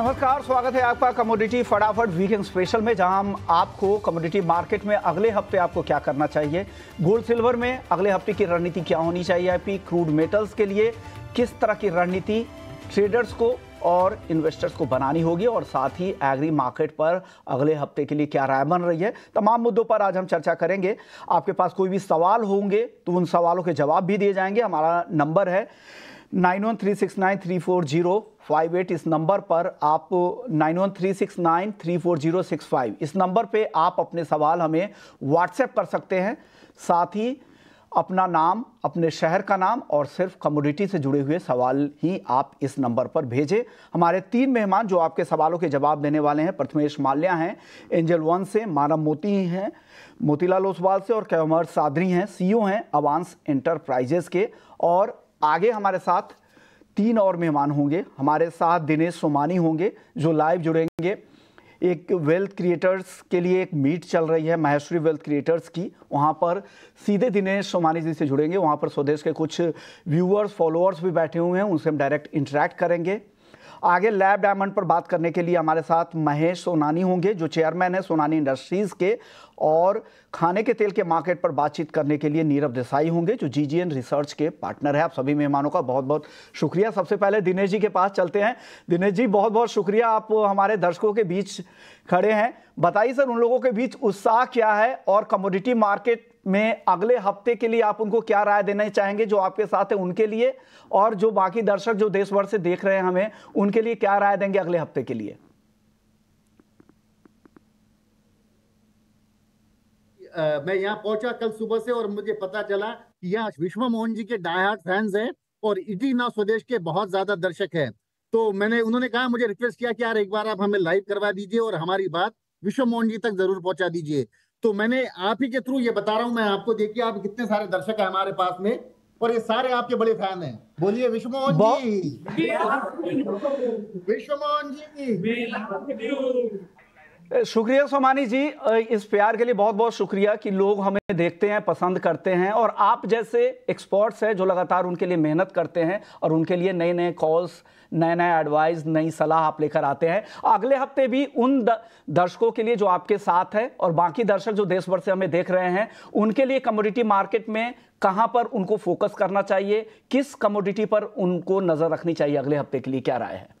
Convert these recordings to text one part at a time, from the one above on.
नमस्कार स्वागत है आपका कमोडिटी फटाफट वीकेंड स्पेशल में जहां हम आपको कमोडिटी मार्केट में अगले हफ्ते आपको क्या करना चाहिए गोल्ड सिल्वर में अगले हफ्ते की रणनीति क्या होनी चाहिए आपकी क्रूड मेटल्स के लिए किस तरह की रणनीति ट्रेडर्स को और इन्वेस्टर्स को बनानी होगी और साथ ही एग्री मार्केट पर अगले हफ्ते के लिए क्या राय बन रही है तमाम मुद्दों पर आज हम चर्चा करेंगे आपके पास कोई भी सवाल होंगे तो उन सवालों के जवाब भी दिए जाएंगे हमारा नंबर है nine one three six nine three four zero five eight इस नंबर पर आप nine one three six nine three four zero six five इस नंबर पे आप अपने सवाल हमें व्हाट्सएप कर सकते हैं साथ ही अपना नाम अपने शहर का नाम और सिर्फ कम्युनिटी से जुड़े हुए सवाल ही आप इस नंबर पर भेजें हमारे तीन मेहमान जो आपके सवालों के जवाब देने वाले हैं प्रथमेश माल्या हैं एंजल वन से मानव मोती ही हैं मोतीलाल ओसवाल से और कैमर सादरी हैं सीईओ हैं अवांस इंटरप्राइजेस के और आगे हमारे साथ तीन और मेहमान होंगे हमारे साथ दिनेश सोमानी होंगे जो लाइव जुड़ेंगे एक वेल्थ क्रिएटर्स के लिए एक मीट चल रही है महेश्वरी वेल्थ क्रिएटर्स की वहाँ पर सीधे दिनेश सोमानी जी से जुड़ेंगे वहाँ पर स्वदेश के कुछ व्यूअर्स फॉलोअर्स भी बैठे हुए हैं उनसे हम डायरेक्ट इंटरेक्ट करेंगे आगे लैब डायमंड पर बात करने के लिए हमारे साथ महेश सोनानी होंगे जो चेयरमैन है सोनानी इंडस्ट्रीज़ के और खाने के तेल के मार्केट पर बातचीत करने के लिए नीरव देसाई होंगे जो जी रिसर्च के पार्टनर है आप सभी मेहमानों का बहुत बहुत शुक्रिया सबसे पहले दिनेश जी के पास चलते हैं दिनेश जी बहुत बहुत शुक्रिया आप हमारे दर्शकों के बीच खड़े हैं बताइए सर उन लोगों के बीच उत्साह क्या है और कमोडिटी मार्केट में अगले हफ्ते के लिए आप उनको क्या राय देना चाहेंगे जो आपके साथ है उनके लिए और जो बाकी दर्शक जो देश भर से देख रहे हैं हमें उनके लिए क्या राय देंगे अगले हफ्ते के लिए मैं यहाँ पहुंचा कल सुबह से और मुझे पता चला कि यहाँ विश्व मोहन जी के डायहार्ट फैंस हैं और इटी नाव स्वदेश के बहुत ज्यादा दर्शक हैं तो मैंने उन्होंने कहा मुझे रिक्वेस्ट किया कि यार एक बार आप हमें लाइव करवा दीजिए और हमारी बात विश्व मोहन जी तक जरूर पहुंचा दीजिए तो मैंने आप ही के थ्रू ये बता रहा हूँ मैं आपको देखिए आप कितने सारे दर्शक है हमारे पास में और ये सारे आपके बड़े फैन हैं बोलिए विश्व मोहन जी विश्व मोहन जी शुक्रिया सोमानी जी इस प्यार के लिए बहुत बहुत शुक्रिया कि लोग हमें देखते हैं पसंद करते हैं और आप जैसे एक्सपर्ट्स हैं जो लगातार उनके लिए मेहनत करते हैं और उनके लिए नए नए कॉल्स नए नए एडवाइस नई सलाह आप लेकर आते हैं अगले हफ्ते भी उन दर्शकों के लिए जो आपके साथ है और बाकी दर्शक जो देश भर से हमें देख रहे हैं उनके लिए कम्योडिटी मार्केट में कहाँ पर उनको फोकस करना चाहिए किस कम्योडिटी पर उनको नज़र रखनी चाहिए अगले हफ्ते के लिए क्या राय है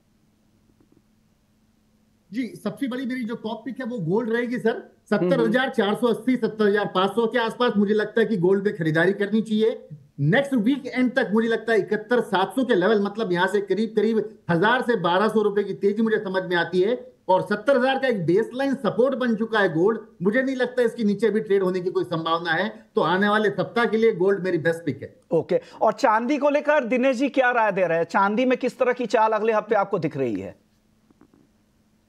जी सबसे बड़ी मेरी जो टॉप पिक है वो गोल्ड रहेगी सर हम्म, हम्म। सत्तर हजार चार सौ अस्सी सत्तर हजार पांच सौ के आसपास मुझे लगता है कि गोल्ड में खरीदारी करनी चाहिए नेक्स्ट वीक एंड तक मुझे लगता है इकहत्तर सात सौ के लेवल मतलब यहाँ से करीब करीब हजार से बारह सौ रुपए की तेजी मुझे समझ में आती है और सत्तर हजार का एक बेसलाइन सपोर्ट बन चुका है गोल्ड मुझे नहीं लगता इसके नीचे भी ट्रेड होने की कोई संभावना है तो आने वाले सप्ताह के लिए गोल्ड मेरी बेस्ट पिक है ओके और चांदी को लेकर दिनेश जी क्या राय दे रहे हैं चांदी में किस तरह की चाल अगले हफ्ते आपको दिख रही है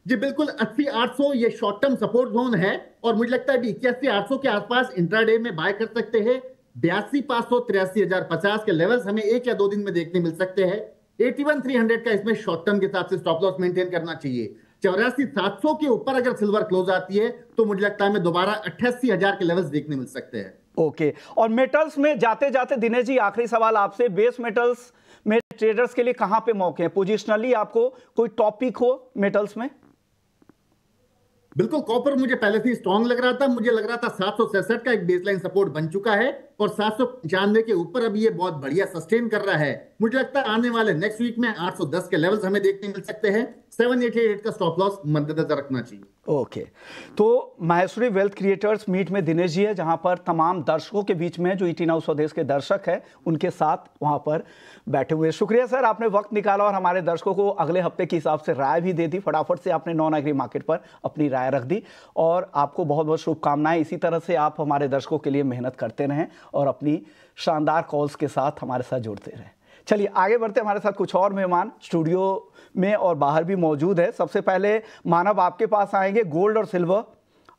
जी बिल्कुल अस्सी आठ सौ ये शॉर्ट टर्म सपोर्ट जोन है और मुझे लगता है इक्यासी आठ सौ के आसपास इंट्राडे में बाय कर सकते हैं बयासी पांच सौ तिरासी हजार पचास के लेवल्स हमें एक या दो दिन में देखने मिल सकते हैं एटी वन थ्री हंड्रेड का इसमें शॉर्ट टर्म के हिसाब से स्टॉप लॉस मेंटेन करना चाहिए चौरासी सात सौ के ऊपर अगर सिल्वर क्लोज आती है तो मुझे लगता है हमें दोबारा अट्ठासी हजार के लेवल्स देखने मिल सकते हैं ओके और मेटल्स में जाते जाते दिनेश जी आखिरी सवाल आपसे बेस मेटल्स में ट्रेडर्स के लिए कहां पे मौके हैं पोजिशनली आपको कोई टॉपिक हो मेटल्स में बिल्कुल कॉपर मुझे पहले से स्ट्रॉन्ग लग रहा था मुझे लग रहा था सात का एक बेसलाइन सपोर्ट बन चुका है और सात सौ पंचानवे के ऊपर अभी ये बहुत बढ़िया सस्टेन कर रहा है मुझे लगता है आने वाले नेक्स्ट वीक में 810 के लेवल्स हमें देखने मिल सकते हैं सेवन एट का स्टॉप लॉस मद्देनजर रखना चाहिए ओके okay. तो माहेश्वरी वेल्थ क्रिएटर्स मीट में दिनेश जी है जहां पर तमाम दर्शकों के बीच में जो इटी e नाउ स्वदेश के दर्शक हैं उनके साथ वहां पर बैठे हुए शुक्रिया सर आपने वक्त निकाला और हमारे दर्शकों को अगले हफ्ते के हिसाब से राय भी दे दी फटाफट से आपने नॉन एग्री मार्केट पर अपनी राय रख दी और आपको बहुत बहुत शुभकामनाएं इसी तरह से आप हमारे दर्शकों के लिए मेहनत करते रहें और अपनी शानदार कॉल्स के साथ हमारे साथ जुड़ते रहें चलिए आगे बढ़ते हमारे साथ कुछ और मेहमान स्टूडियो में और बाहर भी मौजूद है सबसे पहले मानव आपके पास आएंगे गोल्ड और सिल्वर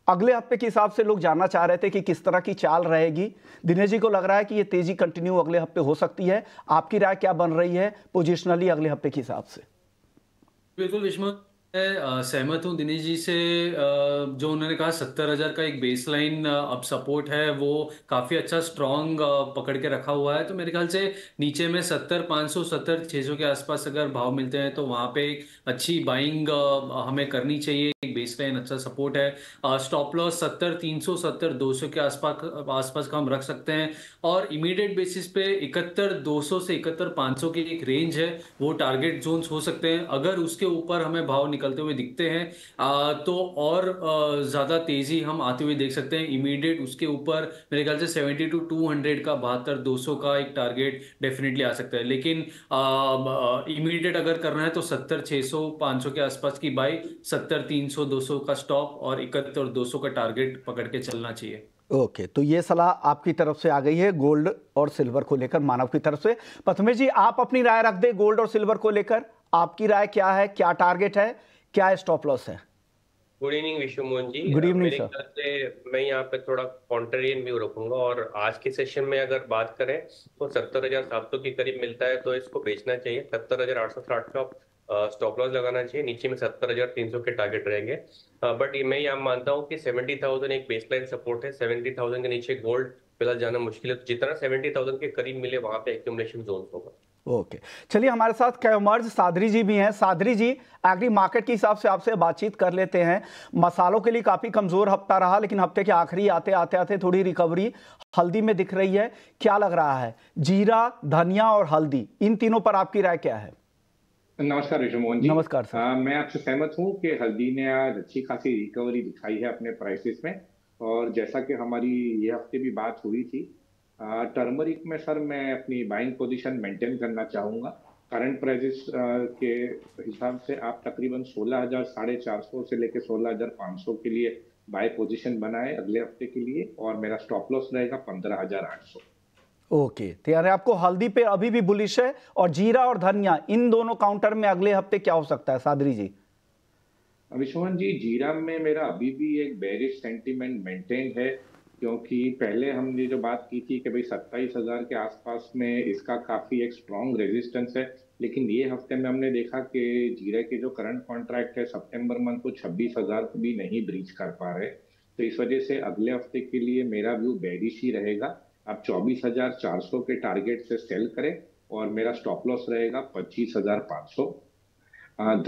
अगले हफ्ते के हिसाब से लोग जानना चाह रहे थे कि किस तरह की चाल रहेगी दिनेश जी को लग रहा है कि ये तेजी कंटिन्यू अगले हफ्ते हो सकती है आपकी राय क्या बन रही है पोजिशनली अगले हफ्ते के हिसाब से बिल्कुल विश्व मैं सहमत हूँ दिनेश जी से जो उन्होंने कहा सत्तर हजार का एक बेसलाइन अब सपोर्ट है वो काफ़ी अच्छा स्ट्रांग पकड़ के रखा हुआ है तो मेरे ख्याल से नीचे में सत्तर पाँच सौ सत्तर छः सौ के आसपास अगर भाव मिलते हैं तो वहाँ पे एक अच्छी बाइंग हमें करनी चाहिए बेसलाइन अच्छा सपोर्ट है स्टॉप लॉस सत्तर तीन सौ सत्तर दो सौ के आसपास आसपास का हम रख सकते हैं और इमीडिएट बेसिस पे इकहत्तर दो सौ से इकहत्तर पाँच सौ की एक रेंज है वो टारगेट जोन्स हो सकते हैं अगर उसके ऊपर हमें भाव निकलते हुए दिखते हैं आ, तो और ज़्यादा तेज़ी हम आते हुए देख सकते हैं इमीडिएट उसके ऊपर मेरे ख्याल से सेवेंटी टू टू हंड्रेड का बहत्तर दो सौ का एक टारगेट डेफिनेटली आ सकता है लेकिन इमीडिएट अगर करना है तो सत्तर छः सौ पाँच सौ के आसपास की बाई सत्तर तीन सौ दो 200 का स्टॉप और इकहत्तर और 200 का टारगेट पकड़ के चलना चाहिए ओके तो ये सलाह आपकी तरफ से आ गई है गोल्ड और सिल्वर को लेकर मानव की तरफ से पथमे जी आप अपनी राय रख दे गोल्ड और सिल्वर को लेकर आपकी राय क्या है क्या टारगेट है क्या स्टॉप लॉस है गुड इवनिंग विश्व मोहन जी गुड इवनिंग मैं यहाँ पे थोड़ा कॉन्ट्रेरियन व्यू रखूंगा और आज के सेशन में अगर बात करें तो सत्तर हजार सात सौ के करीब मिलता है तो इसको बेचना चाहिए सत्तर हजार आठ सौ साठ का स्टॉप लॉस लगाना चाहिए नीचे में सत्तर हजार तीन सौ के टारगेट रहेंगे बट ये मैं यहाँ मानता हूँ कि सेवेंटी थाउजेंड एक बेसलाइन सपोर्ट है सेवेंटी थाउजेंड के नीचे गोल्ड फिलहाल जाना मुश्किल है तो जितना सेवेंटी थाउजेंड के करीब मिले वहां पे एक्यूमलेशन जोन होगा ओके चलिए हमारे साथ कैमर्ज सादरी जी भी हैं सादरी जी एग्री मार्केट के हिसाब से आपसे बातचीत कर लेते हैं मसालों के लिए काफ़ी कमज़ोर हफ्ता रहा लेकिन हफ्ते के आखिरी आते आते आते थोड़ी रिकवरी हल्दी में दिख रही है क्या लग रहा है जीरा धनिया और हल्दी इन तीनों पर आपकी राय क्या है नमस्कार मोहन जी नमस्कार सर आ, मैं आपसे सहमत हूँ कि हल्दी ने आज अच्छी खासी रिकवरी दिखाई है अपने प्राइसेस में और जैसा कि हमारी ये हफ्ते भी बात हुई थी टर्मरिक में सर मैं अपनी बाइंग पोजीशन मेंटेन करना चाहूँगा करंट प्राइजेस के हिसाब से आप तकरीबन सोलह हज़ार साढ़े चार सौ से लेकर सोलह हज़ार पाँच सौ के लिए बाय पोजीशन बनाए अगले हफ्ते के लिए और मेरा स्टॉप लॉस रहेगा पंद्रह हज़ार आठ सौ ओके तो यानी आपको हल्दी पे अभी भी बुलिश है और जीरा और धनिया इन दोनों काउंटर में अगले हफ्ते क्या हो सकता है सादरी जी अभिशोभन जी जीरा में मेरा अभी भी एक बेरिश सेंटीमेंट मेंटेन है क्योंकि पहले हमने जो बात की थी कि भाई सत्ताईस हजार के आसपास में इसका काफी एक स्ट्रॉन्ग रेजिस्टेंस है लेकिन ये हफ्ते में हमने देखा कि जीरा के जो करंट कॉन्ट्रैक्ट है सितंबर मंथ को छब्बीस हजार भी नहीं ब्रीच कर पा रहे तो इस वजह से अगले हफ्ते के लिए मेरा व्यू बेरिश ही रहेगा आप 24,400 के टारगेट से सेल करें और मेरा स्टॉप लॉस रहेगा 25,500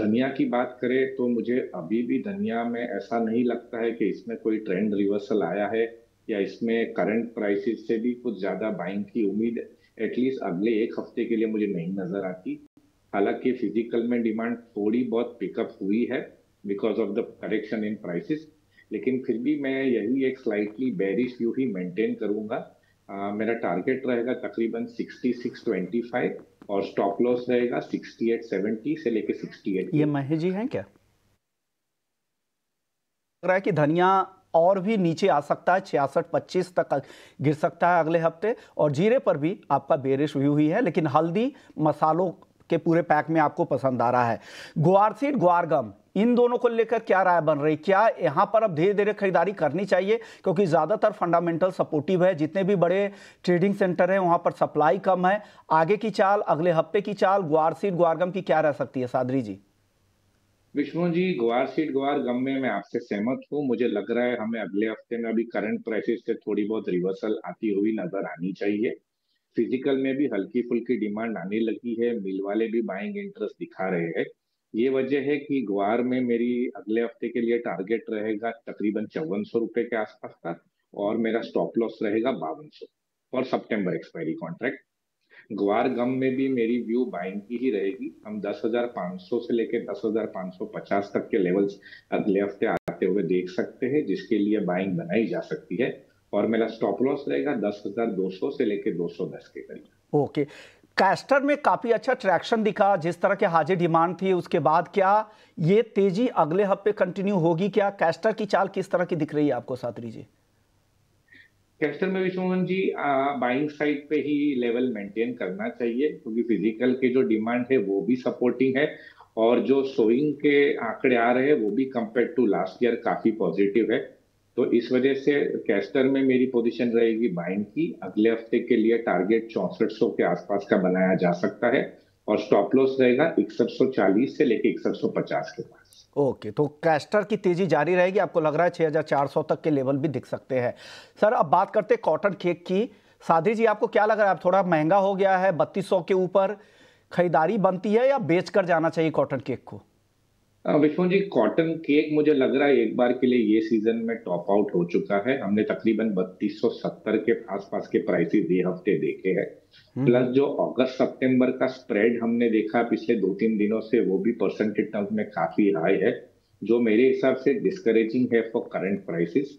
धनिया की बात करें तो मुझे अभी भी धनिया में ऐसा नहीं लगता है कि इसमें कोई ट्रेंड रिवर्सल आया है या इसमें करंट प्राइसेस से भी कुछ ज़्यादा बाइंग की उम्मीद एटलीस्ट अगले एक हफ्ते के लिए मुझे नहीं नज़र आती हालांकि फिजिकल में डिमांड थोड़ी बहुत पिकअप हुई है because of the correction in prices लेकिन फिर भी मैं यही एक स्लाइटली बेरिश व्यू ही मेंटेन करूंगा मेरा टारगेट रहेगा तकरीबन 6625 और स्टॉप लॉस रहेगा 6870 से लेके 68 ये महेश जी हैं क्या लग रहा है कि धनिया और भी नीचे आ सकता है छियासठ पच्चीस तक गिर सकता है अगले हफ्ते और जीरे पर भी आपका बेरिश व्यू हुई है लेकिन हल्दी मसालों के पूरे पैक में आपको पसंद आ रहा है ग्वार ग्वारसीड ग्वारगम इन दोनों को लेकर क्या राय बन रही क्या यहां पर अब धीरे धीरे खरीदारी करनी चाहिए क्योंकि ज़्यादातर फंडामेंटल सपोर्टिव है जितने भी बड़े ट्रेडिंग सेंटर हैं वहां पर सप्लाई कम है आगे की चाल अगले हफ्ते की चाल ग्वार सीट ग्वारगम की क्या रह सकती है साधरी जी विष्णु जी ग्वार सीट ग्वार गम में मैं आपसे सहमत हूँ मुझे लग रहा है हमें अगले हफ्ते में अभी करंट प्राइसेस से थोड़ी बहुत रिवर्सल आती हुई नजर आनी चाहिए फिजिकल में भी हल्की फुल्की डिमांड आने लगी है मिल वाले भी बाइंग इंटरेस्ट दिखा रहे हैं ये वजह है कि ग्वार में मेरी अगले हफ्ते के लिए टारगेट रहेगा तकरीबन चौवन सौ रुपए के आसपास का और मेरा स्टॉप लॉस रहेगा बावन सौ और सप्टेम्बर एक्सपायरी कॉन्ट्रैक्ट ग्वार गम में भी मेरी व्यू बाइंग की ही रहेगी हम 10,500 से लेकर 10,550 तक के लेवल्स अगले हफ्ते आते हुए देख सकते हैं जिसके लिए बाइंग बनाई जा सकती है और मेरा स्टॉप लॉस रहेगा दस हजार दो सौ से लेकर दो सौ दस के करीब ओके कैस्टर में काफ़ी अच्छा ट्रैक्शन दिखा जिस तरह के हाजिर डिमांड थी उसके बाद क्या ये तेजी अगले हफ्ते कंटिन्यू होगी क्या कैस्टर की चाल किस तरह की दिख रही है आपको सातरी जी कैस्टर में भी सोहन जी बाइंग साइड पे ही लेवल मेंटेन करना चाहिए क्योंकि तो फिजिकल के जो डिमांड है वो भी सपोर्टिंग है और जो सोइंग के आंकड़े आ रहे हैं वो भी कंपेयर टू लास्ट ईयर काफी पॉजिटिव है तो इस वजह से कैस्टर में मेरी पोजीशन रहेगी बाइंग की अगले हफ्ते के लिए टारगेट चौसठ के आसपास का बनाया जा सकता है और स्टॉप लॉस रहेगा इकसठ से लेके इकसठ के पास ओके तो कैस्टर की तेजी जारी रहेगी आपको लग रहा है 6400 तक के लेवल भी दिख सकते हैं सर अब बात करते हैं कॉटन केक की साधी जी आपको क्या लग रहा है थोड़ा महंगा हो गया है 3200 के ऊपर खरीदारी बनती है या बेच जाना चाहिए कॉटन केक को विष्णु जी कॉटन केक मुझे लग रहा है एक बार के लिए ये सीजन में टॉप आउट हो चुका है हमने तकरीबन 3270 के आसपास के प्राइसेस ये हफ्ते देखे हैं प्लस हम्म। जो अगस्त सितंबर का स्प्रेड हमने देखा पिछले दो तीन दिनों से वो भी परसेंटेज टर्म्स में काफी हाई है जो मेरे हिसाब से डिस्करेजिंग है फॉर करंट प्राइसेस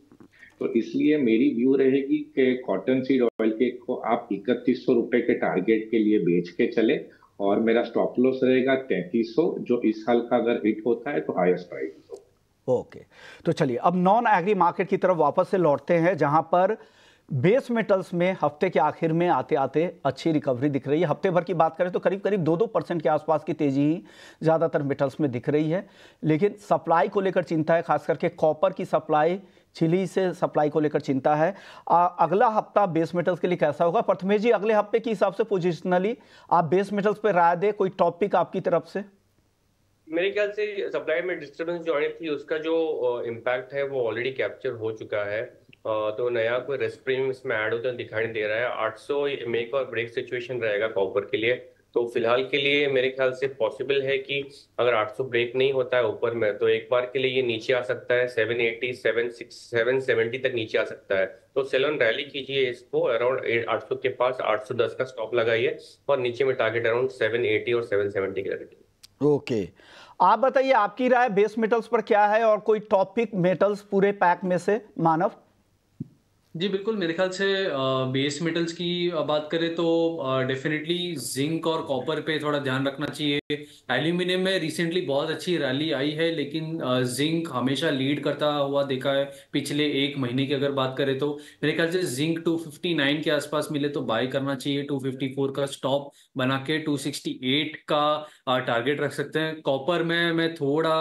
तो इसलिए मेरी व्यू रहेगी कि कॉटन सीड ऑयल केक को आप इकतीस सौ रुपए के टारगेट के लिए बेच के चले और मेरा स्टॉप लॉस रहेगा तैतीस जो इस साल का अगर हिट होता है तो हाइस्ट प्राइस ओके तो चलिए अब नॉन एग्री मार्केट की तरफ वापस से लौटते हैं जहां पर बेस मेटल्स में हफ्ते के आखिर में आते आते अच्छी रिकवरी दिख रही है हफ्ते भर की बात करें तो करीब करीब दो दो परसेंट के आसपास की तेजी ही ज़्यादातर मेटल्स में दिख रही है लेकिन सप्लाई को लेकर चिंता है खास करके कॉपर की सप्लाई चिली से सप्लाई को लेकर चिंता है आ, अगला हफ्ता बेस मेटल्स के लिए कैसा होगा प्रथमेश जी अगले हफ्ते के हिसाब से पोजिशनली आप बेस मेटल्स पर राय दे कोई टॉपिक आपकी तरफ से मेरे ख्याल से सप्लाई में डिस्टरबेंस जो आई थी उसका जो इम्पैक्ट है वो ऑलरेडी कैप्चर हो चुका है तो नया कोई रेस्ट्रीम इसमें ऐड होता दिखाई दे रहा है 800 मेक और ब्रेक सिचुएशन रहेगा कॉपर के लिए तो फिलहाल के लिए मेरे ख्याल से पॉसिबल है कि अगर 800 ब्रेक नहीं होता है ऊपर में तो एक बार के लिए ये नीचे आ सकता है 780, 76, 770 तक नीचे आ सकता है तो सेलन रैली कीजिए इसको अराउंड 800 के पास 810 का स्टॉप लगाइए और नीचे में टारगेट अराउंड 780 और 770 के रखिए ओके आप बताइए आपकी राय बेस मेटल्स पर क्या है और कोई टॉपिक मेटल्स पूरे पैक में से मानव जी बिल्कुल मेरे ख्याल से बेस मेटल्स की बात करें तो डेफिनेटली जिंक और कॉपर पे थोड़ा ध्यान रखना चाहिए एल्यूमिनियम में रिसेंटली बहुत अच्छी रैली आई है लेकिन जिंक हमेशा लीड करता हुआ देखा है पिछले एक महीने की अगर बात करें तो मेरे ख्याल से जिंक 259 के आसपास मिले तो बाय करना चाहिए 254 का स्टॉप बना के टू का टारगेट रख सकते हैं कॉपर में मैं थोड़ा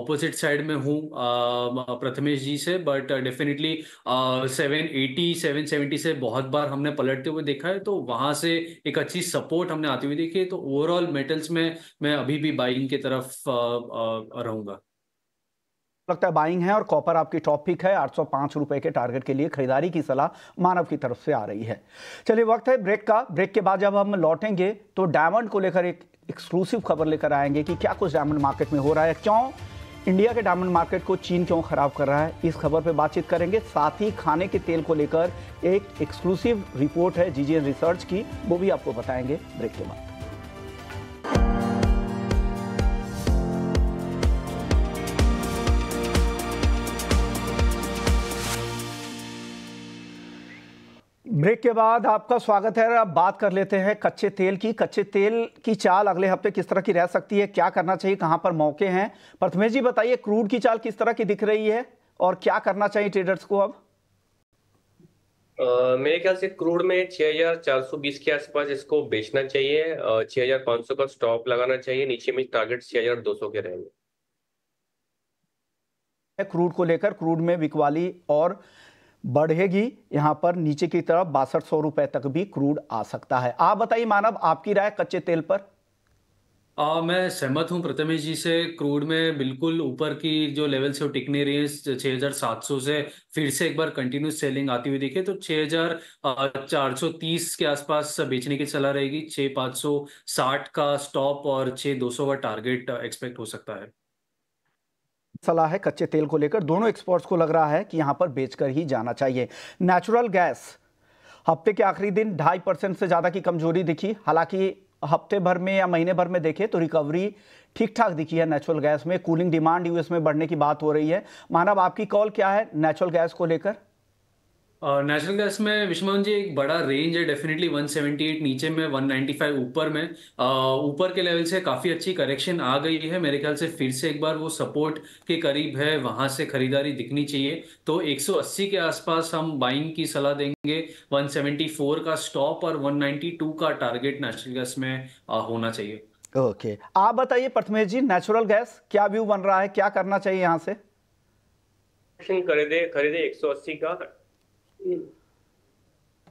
ऑपोजिट साइड में हूँ प्रथमेश जी से but definitely seven eighty seven seventy से बहुत बार हमने पलटते हुए देखा है तो वहां से एक अच्छी सपोर्ट हमने आती हुई देखी है तो ओवरऑल मेटल्स में मैं अभी भी बाइंग की तरफ रहूंगा लगता है बाइंग है और कॉपर आपकी टॉप पिक है आठ सौ पांच रुपए के टारगेट के लिए खरीदारी की सलाह मानव की तरफ से आ रही है चलिए वक्त है ब्रेक का ब्रेक के बाद जब हम लौटेंगे तो डायमंड को लेकर एक एक्सक्लूसिव खबर लेकर आएंगे कि क्या कुछ डायमंड मार्केट में हो रहा है क्यों इंडिया के डायमंड मार्केट को चीन क्यों खराब कर रहा है इस खबर पर बातचीत करेंगे साथ ही खाने के तेल को लेकर एक एक्सक्लूसिव रिपोर्ट है जीजीएन रिसर्च की वो भी आपको बताएंगे ब्रेक के बाद ब्रेक के बाद आपका स्वागत है अब बात कर लेते हैं कच्चे तेल की कच्चे तेल की चाल अगले हफ्ते किस तरह की रह सकती है क्या करना चाहिए कहां पर मौके हैं प्रथमेश जी बताइए क्रूड की चाल किस तरह की दिख रही है और क्या करना चाहिए ट्रेडर्स को अब Uh, मेरे ख्याल से क्रूड में 6420 के आसपास इसको बेचना चाहिए uh, 6500 का स्टॉप लगाना चाहिए नीचे में टारगेट 6200 के रहेंगे क्रूड को लेकर क्रूड में बिकवाली और uh, बढ़ेगी यहाँ पर नीचे की तरफ बासठ सौ रुपए तक भी क्रूड आ सकता है आप बताइए मानव आपकी राय कच्चे तेल पर आ, मैं सहमत हूँ प्रथमेश जी से क्रूड में बिल्कुल ऊपर की जो लेवल से वो टिक नहीं रही है छह हजार सात सौ से फिर से एक बार कंटिन्यूस सेलिंग आती हुई दिखे तो छह हजार चार सौ तीस के आसपास बेचने की सलाह रहेगी छह सौ साठ का स्टॉप और छह दो सौ का टारगेट एक्सपेक्ट हो सकता है सलाह है कच्चे तेल को लेकर दोनों एक्सपर्ट्स को लग रहा है कि यहां पर बेचकर ही जाना चाहिए नेचुरल गैस हफ्ते के आखिरी दिन ढाई परसेंट से ज़्यादा की कमजोरी दिखी हालांकि हफ्ते भर में या महीने भर में देखें तो रिकवरी ठीक ठाक दिखी है नेचुरल गैस में कूलिंग डिमांड यूएस में बढ़ने की बात हो रही है मानव आपकी कॉल क्या है नेचुरल गैस को लेकर नेचुरल गैस में विश्वमन जी एक बड़ा रेंज है डेफिनेटली 178 नीचे में 195 ऊपर में ऊपर के लेवल से काफ़ी अच्छी करेक्शन आ गई है मेरे ख्याल से फिर से एक बार वो सपोर्ट के करीब है वहाँ से खरीदारी दिखनी चाहिए तो 180 के आसपास हम बाइंग की सलाह देंगे 174 का स्टॉप और 192 का टारगेट नेचुरल गैस में होना चाहिए ओके okay. आप बताइए प्रथमेश जी नेचुरल गैस क्या व्यू बन रहा है क्या करना चाहिए यहाँ से खरीदे खरीदे एक 180 का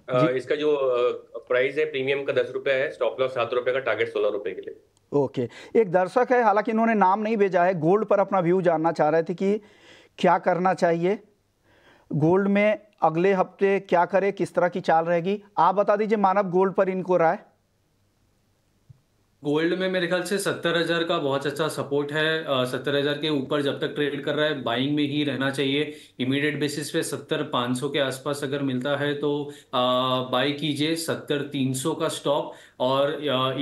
इसका जो प्राइस है प्रीमियम का दस रुपया है स्टॉप लॉस सात रुपए का टारगेट सोलह रुपए के लिए ओके एक दर्शक है हालांकि इन्होंने नाम नहीं भेजा है गोल्ड पर अपना व्यू जानना चाह रहे थे कि क्या करना चाहिए गोल्ड में अगले हफ्ते क्या करे किस तरह की चाल रहेगी आप बता दीजिए मानव गोल्ड पर इनको राय गोल्ड में मेरे ख्याल से सत्तर हजार का बहुत अच्छा सपोर्ट है सत्तर हजार के ऊपर जब तक ट्रेड कर रहा है बाइंग में ही रहना चाहिए इमीडिएट बेसिस पे सत्तर पाँच सौ के आसपास अगर मिलता है तो बाय कीजिए सत्तर तीन सौ का स्टॉक और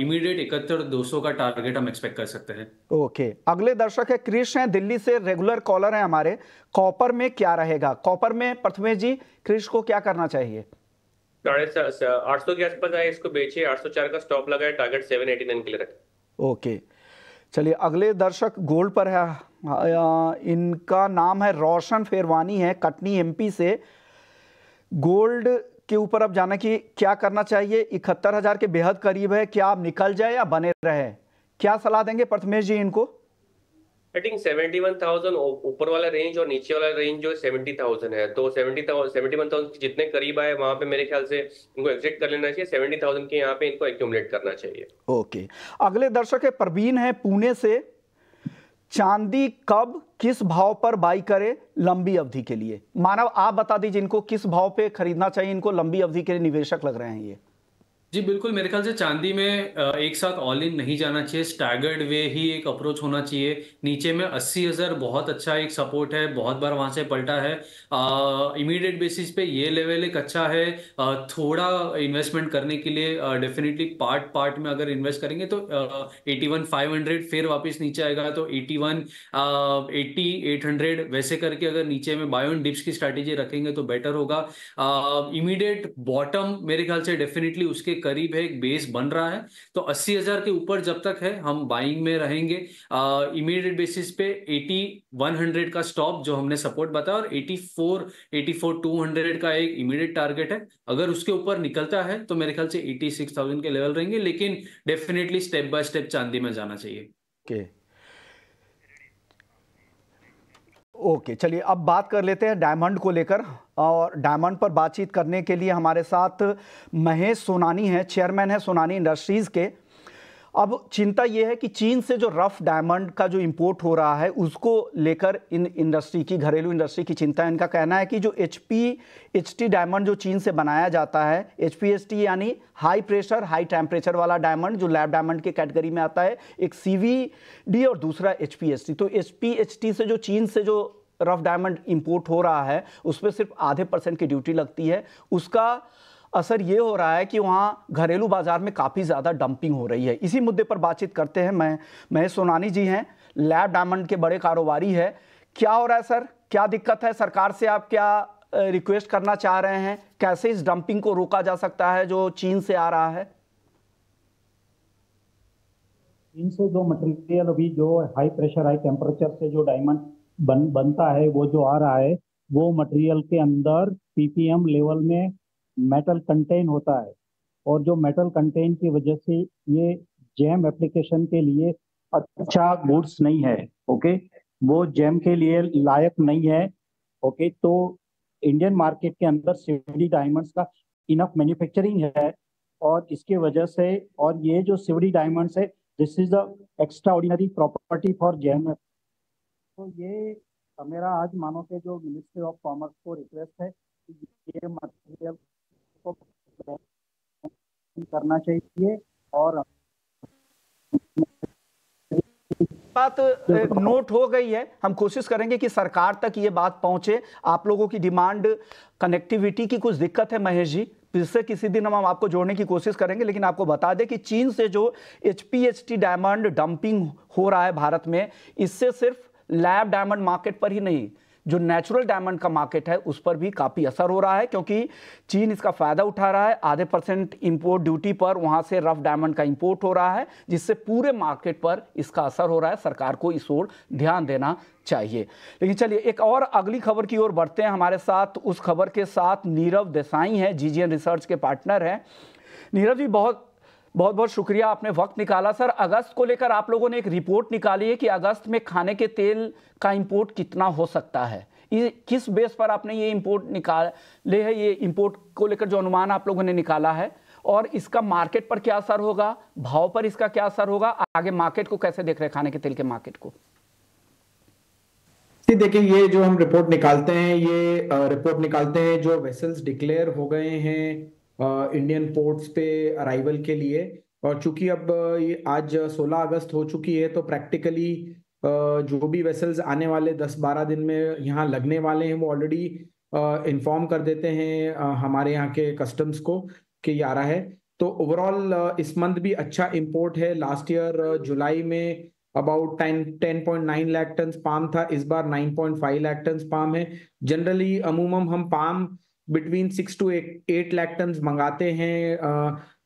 इमीडिएट इकहत्तर दो सौ का टारगेट हम एक्सपेक्ट कर सकते हैं ओके अगले दर्शक है क्रिश है दिल्ली से रेगुलर कॉलर है हमारे कॉपर में क्या रहेगा कॉपर में प्रथमेश जी क्रिश को क्या करना चाहिए साढ़े आठ सौ के आसपास आए इसको आठ सौ चार का stop target seven eighty nine के लिए ओके चलिए अगले दर्शक गोल्ड पर है इनका नाम है रोशन फेरवानी है कटनी एमपी से गोल्ड के ऊपर अब जाना कि क्या करना चाहिए इकहत्तर हज़ार के बेहद करीब है क्या आप निकल जाए या बने रहे क्या सलाह देंगे प्रथमेश जी इनको I think seventy one thousand ऊपर वाला रेंज और नीचे वाला रेंज जो सेवेंटी थाउजेंड है तो सेवेंटी सेवेंटी वन थाउजेंड जितने करीब आए वहाँ पे मेरे ख्याल से इनको एग्जिट कर लेना चाहिए सेवेंटी थाउजेंड के यहाँ पे इनको एक्यूमलेट करना चाहिए ओके okay. अगले दर्शक है प्रवीण है पुणे से चांदी कब किस भाव पर बाई करे लंबी अवधि के लिए मानव आप बता दीजिए इनको किस भाव पे खरीदना चाहिए इनको लंबी अवधि के लिए निवेशक लग रहे हैं ये जी बिल्कुल मेरे ख्याल से चांदी में एक साथ ऑल इन नहीं जाना चाहिए स्टैगर्ड वे ही एक अप्रोच होना चाहिए नीचे में अस्सी हज़ार बहुत अच्छा एक सपोर्ट है बहुत बार वहाँ से पलटा है इमीडिएट बेसिस पे ये लेवल एक अच्छा है आ, थोड़ा इन्वेस्टमेंट करने के लिए डेफिनेटली पार्ट पार्ट में अगर इन्वेस्ट करेंगे तो एटी वन फाइव हंड्रेड फिर वापस नीचे आएगा तो eighty one eighty eight hundred वैसे करके अगर नीचे में बायोन डिप्स की स्ट्रैटेजी रखेंगे तो बेटर होगा इमीडिएट बॉटम मेरे ख्याल से डेफिनेटली उसके करीब है एक बेस बन रहा है तो अस्सी हजार के ऊपर जब तक है हम बाइंग में रहेंगे इमीडिएट बेसिस पे एटी वन हंड्रेड का स्टॉप जो हमने सपोर्ट बताया और eighty four eighty four two hundred का एक इमीडिएट टारगेट है अगर उसके ऊपर निकलता है तो मेरे ख्याल से एटी सिक्स थाउजेंड के लेवल रहेंगे लेकिन डेफिनेटली स्टेप बाय स्टेप चांदी में जाना चाहिए okay. ओके okay, चलिए अब बात कर लेते हैं डायमंड को लेकर और डायमंड पर बातचीत करने के लिए हमारे साथ महेश सोनानी हैं चेयरमैन हैं सोनानी इंडस्ट्रीज़ के अब चिंता ये है कि चीन से जो रफ डायमंड का जो इंपोर्ट हो रहा है उसको लेकर इन इंडस्ट्री की घरेलू इंडस्ट्री की चिंता है इनका कहना है कि जो H P H T diamond जो चीन से बनाया जाता है एच पी एच टी यानी हाई प्रेशर हाई टेम्परेचर वाला डायमंड जो लैब डायमंड के कैटेगरी में आता है एक सी वी डी और दूसरा एच पी एच टी तो एच पी एच टी से जो चीन से जो रफ डायमंड इंपोर्ट हो रहा है उस पर सिर्फ आधे परसेंट की ड्यूटी लगती है उसका असर ये हो रहा है कि वहाँ घरेलू बाजार में काफ़ी ज़्यादा डंपिंग हो रही है इसी मुद्दे पर बातचीत करते हैं मैं महेश सोनानी जी हैं लैब डायमंड के बड़े कारोबारी है क्या हो रहा है सर क्या दिक्कत है सरकार से आप क्या रिक्वेस्ट करना चाह रहे हैं कैसे इस डंपिंग को रोका जा सकता है जो चीन से आ रहा है चीन से जो मटेरियल अभी जो हाई प्रेशर हाई टेम्परेचर से जो डायमंड बन बनता है वो जो आ रहा है वो मटेरियल के अंदर पीपीएम लेवल में मेटल कंटेन होता है और जो मेटल कंटेन की वजह से ये जैम एप्लीकेशन के लिए अच्छा गुड्स नहीं है ओके वो जैम के लिए लायक नहीं है ओके तो इंडियन मार्केट के अंदर सिवडी डायमंड्स का इनफ मैन्युफैक्चरिंग है और इसके वजह से और ये जो सिवडी डायमंड्स है this is the extraordinary property for gem तो ये मेरा आज मानो के जो मिनिस्ट्री ऑफ कॉमर्स को रिक्वेस्ट है कि ये मटेरियल को करना चाहिए और बात नोट हो गई है हम कोशिश करेंगे कि सरकार तक ये बात पहुंचे आप लोगों की डिमांड कनेक्टिविटी की कुछ दिक्कत है महेश जी फिर से किसी दिन हम आपको जोड़ने की कोशिश करेंगे लेकिन आपको बता दें कि चीन से जो एच डायमंड डंपिंग हो रहा है भारत में इससे सिर्फ लैब डायमंड मार्केट पर ही नहीं जो नेचुरल डायमंड का मार्केट है उस पर भी काफ़ी असर हो रहा है क्योंकि चीन इसका फ़ायदा उठा रहा है आधे परसेंट इम्पोर्ट ड्यूटी पर वहाँ से रफ डायमंड का इम्पोर्ट हो रहा है जिससे पूरे मार्केट पर इसका असर हो रहा है सरकार को इस ओर ध्यान देना चाहिए लेकिन चलिए एक और अगली खबर की ओर बढ़ते हैं हमारे साथ उस खबर के साथ नीरव देसाई हैं जी रिसर्च के पार्टनर हैं नीरव जी बहुत बहुत बहुत शुक्रिया आपने वक्त निकाला सर अगस्त को लेकर आप लोगों ने एक रिपोर्ट निकाली है कि अगस्त में खाने के तेल का इंपोर्ट कितना हो सकता है किस बेस पर आपने ये इंपोर्ट निकाले है ये इंपोर्ट को लेकर जो अनुमान आप लोगों ने निकाला है और इसका मार्केट पर क्या असर होगा भाव पर इसका क्या असर होगा आगे मार्केट को कैसे देख रहे हैं खाने के तेल के मार्केट को देखिए ये जो हम रिपोर्ट निकालते हैं ये रिपोर्ट निकालते हैं जो वेसल्स डिक्लेयर हो गए हैं इंडियन पोर्ट्स पे अराइवल के लिए और चूंकि अब ये आज 16 अगस्त हो चुकी है तो प्रैक्टिकली जो भी वेसल्स आने वाले 10-12 दिन में यहाँ लगने वाले हैं वो ऑलरेडी इन्फॉर्म कर देते हैं हमारे यहाँ के कस्टम्स को कि ये आ रहा है तो ओवरऑल इस मंथ भी अच्छा इम्पोर्ट है लास्ट ईयर जुलाई में about ten ten point nine lakh ton palm था इस बार nine point five lakh ton palm है जनरली अमूमन हम palm between six to eight lakh ton मंगाते हैं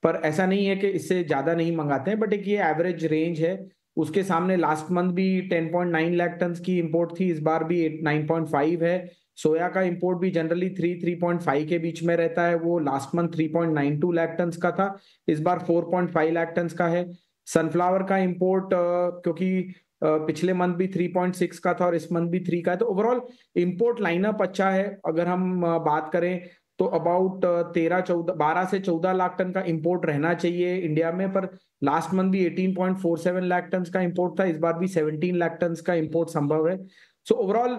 पर ऐसा नहीं है कि इससे ज़्यादा नहीं मंगाते हैं बट एक ये एवरेज रेंज है उसके सामने लास्ट मंथ भी नाइन लाख टन की इम्पोर्ट थी इस बार भी नाइन पॉइंट फाइव है सोया का इम्पोर्ट भी generally three three point five के बीच में रहता है वो last month three point nine two lakh ton का था इस बार four point five lakh ton का है सनफ्लावर का इम्पोर्ट क्योंकि पिछले मंथ भी 3.6 का था और इस मंथ भी थ्री का है तो ओवरऑल इंपोर्ट लाइनअप अच्छा है अगर हम बात करें तो अबाउट तेरह चौदह बारह से चौदह लाख टन का इम्पोर्ट रहना चाहिए इंडिया में पर लास्ट मंथ भी eighteen point four seven lakh ton का इम्पोर्ट था इस बार भी सेवनटीन लाख टन का इम्पोर्ट संभव है सो so, ओवरऑल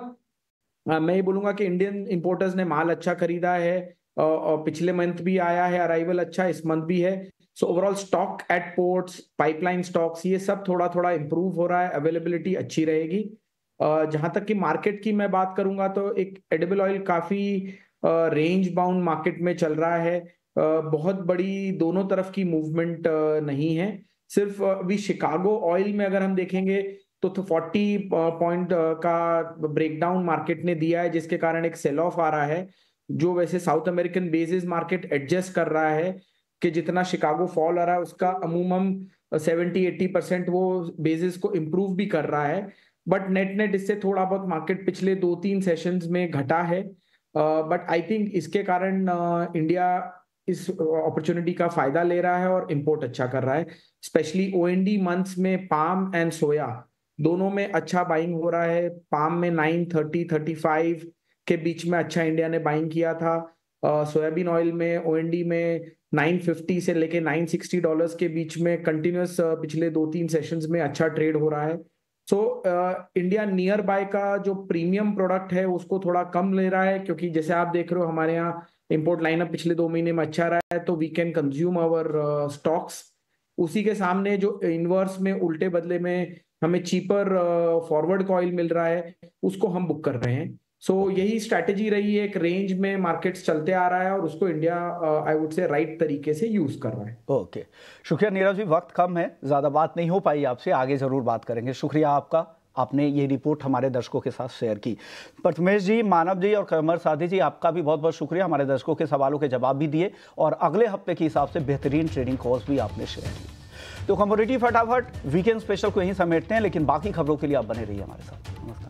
मैं ये बोलूंगा कि इंडियन इम्पोर्टर्स ने माल अच्छा खरीदा है और पिछले मंथ भी आया है अराइवल अच्छा इस मंथ भी है so overall stock at ports pipeline stocks ये सब थोड़ा थोड़ा इंप्रूव हो रहा है अवेलेबिलिटी अच्छी रहेगी जहां तक कि मार्केट की मैं बात करूंगा तो एक एडेबल ऑयल काफी रेंज बाउंड मार्केट में चल रहा है बहुत बड़ी दोनों तरफ की मूवमेंट नहीं है सिर्फ अभी शिकागो ऑयल में अगर हम देखेंगे तो फोर्टी तो पॉइंट का ब्रेकडाउन मार्केट ने दिया है जिसके कारण एक सेल ऑफ आ रहा है जो वैसे South American basis market adjust कर रहा है कि जितना शिकागो फॉल आ रहा है उसका अमूमन सेवेंटी एट्टी परसेंट वो बेसिस को इम्प्रूव भी कर रहा है बट नेट नेट इससे थोड़ा बहुत मार्केट पिछले दो तीन सेशंस में घटा है बट आई थिंक इसके कारण इंडिया इस अपॉर्चुनिटी का फायदा ले रहा है और इम्पोर्ट अच्छा कर रहा है specially O N D months में पाम एंड सोया दोनों में अच्छा बाइंग हो रहा है पाम में नाइन थर्टी थर्टी फाइव के बीच में अच्छा इंडिया ने बाइंग किया था सोयाबीन ऑयल में ओ में 950 से लेके 960 डॉलर्स के बीच में कंटिन्यूस पिछले दो तीन सेशंस में अच्छा ट्रेड हो रहा है सो इंडिया नियर बाय का जो प्रीमियम प्रोडक्ट है उसको थोड़ा कम ले रहा है क्योंकि जैसे आप देख रहे हो हमारे यहाँ इम्पोर्ट लाइनअप पिछले दो महीने में अच्छा रहा है तो we can consume our stocks उसी के सामने जो इनवर्स में उल्टे बदले में हमें चीपर फॉरवर्ड uh, कॉइल मिल रहा है उसको हम बुक कर रहे हैं सो so, यही स्ट्रैटेजी रही है एक रेंज में मार्केट्स चलते आ रहा है और उसको इंडिया आई वुड से राइट तरीके से यूज कर रहा है ओके okay. शुक्रिया नीरज जी वक्त कम है ज़्यादा बात नहीं हो पाई आपसे आगे ज़रूर बात करेंगे शुक्रिया आपका आपने ये रिपोर्ट हमारे दर्शकों के साथ शेयर की प्रथमेश जी मानव जी और कमर साधी जी आपका भी बहुत बहुत शुक्रिया हमारे दर्शकों के सवालों के जवाब भी दिए और अगले हफ्ते के हिसाब से बेहतरीन ट्रेडिंग कोर्स भी आपने शेयर की तो कमोडिटी फटाफट वीकेंड स्पेशल को यहीं समेटते हैं लेकिन बाकी खबरों के लिए आप बने रहिए हमारे साथ नमस्कार